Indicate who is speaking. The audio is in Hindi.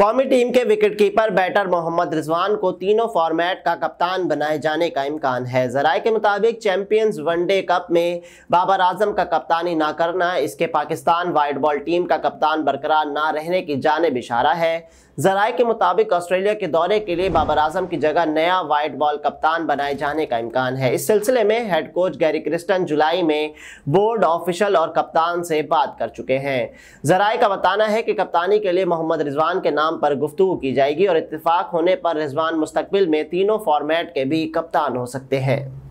Speaker 1: कौमी टीम के विकेटकीपर बैटर मोहम्मद रिजवान को तीनों फॉर्मेट का कप्तान बनाए जाने का इम्कान है जराए के मुताबिक चैंपियंस वनडे कप में बाबर आजम का कप्तानी ना करना इसके पाकिस्तान वाइट बॉल टीम का कप्तान बरकरार ना रहने की जानब इशारा है जराये के मुताबिक ऑस्ट्रेलिया के दौरे के लिए बाबर आजम की जगह नया वाइट बॉल कप्तान बनाए जाने का इम्कान है इस सिलसिले में हेड कोच गैरी क्रिस्टन जुलाई में बोर्ड ऑफिशल और कप्तान से बात कर चुके हैं जराये का बताना है कि कप्तानी के लिए मोहम्मद रिजवान के नाम पर गुफ्तु की जाएगी और इतफाक होने पर रिजवान मुस्तबिल में तीनों फॉर्मेट के भी कप्तान हो सकते
Speaker 2: हैं